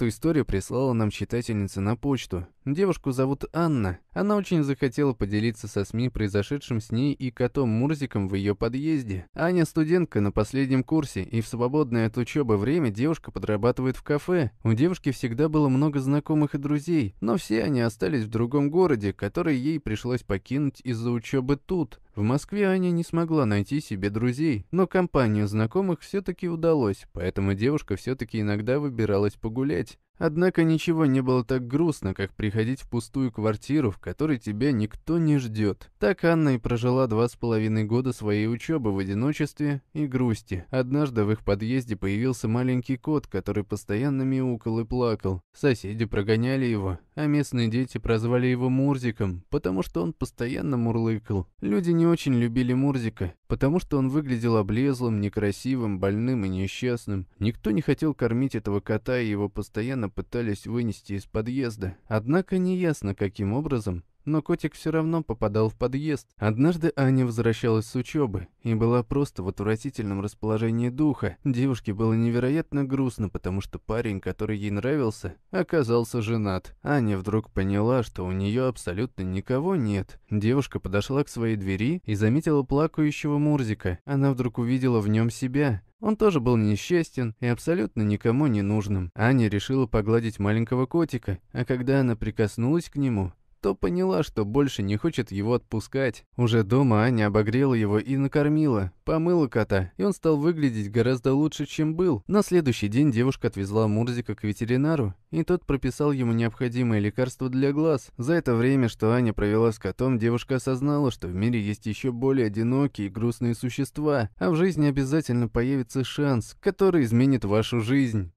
Эту историю прислала нам читательница на почту, Девушку зовут Анна. Она очень захотела поделиться со СМИ произошедшим с ней и котом Мурзиком в ее подъезде. Аня студентка на последнем курсе, и в свободное от учебы время девушка подрабатывает в кафе. У девушки всегда было много знакомых и друзей, но все они остались в другом городе, который ей пришлось покинуть из-за учебы тут. В Москве Аня не смогла найти себе друзей, но компанию знакомых все-таки удалось, поэтому девушка все-таки иногда выбиралась погулять. Однако ничего не было так грустно, как приходить в пустую квартиру, в которой тебя никто не ждет. Так Анна и прожила два с половиной года своей учебы в одиночестве и грусти. Однажды в их подъезде появился маленький кот, который постоянно мяукал и плакал. Соседи прогоняли его, а местные дети прозвали его Мурзиком, потому что он постоянно мурлыкал. Люди не очень любили Мурзика, потому что он выглядел облезлым, некрасивым, больным и несчастным. Никто не хотел кормить этого кота, и его постоянно пытались вынести из подъезда. Однако неясно, каким образом, но котик все равно попадал в подъезд. Однажды Аня возвращалась с учебы и была просто в отвратительном расположении духа. Девушке было невероятно грустно, потому что парень, который ей нравился, оказался женат. Аня вдруг поняла, что у нее абсолютно никого нет. Девушка подошла к своей двери и заметила плакающего Мурзика. Она вдруг увидела в нем себя, он тоже был несчастен и абсолютно никому не нужным. Аня решила погладить маленького котика, а когда она прикоснулась к нему, то поняла, что больше не хочет его отпускать. Уже дома Аня обогрела его и накормила, помыла кота, и он стал выглядеть гораздо лучше, чем был. На следующий день девушка отвезла Мурзика к ветеринару, и тот прописал ему необходимые лекарства для глаз. За это время, что Аня провела с котом, девушка осознала, что в мире есть еще более одинокие и грустные существа, а в жизни обязательно появится шанс, который изменит вашу жизнь.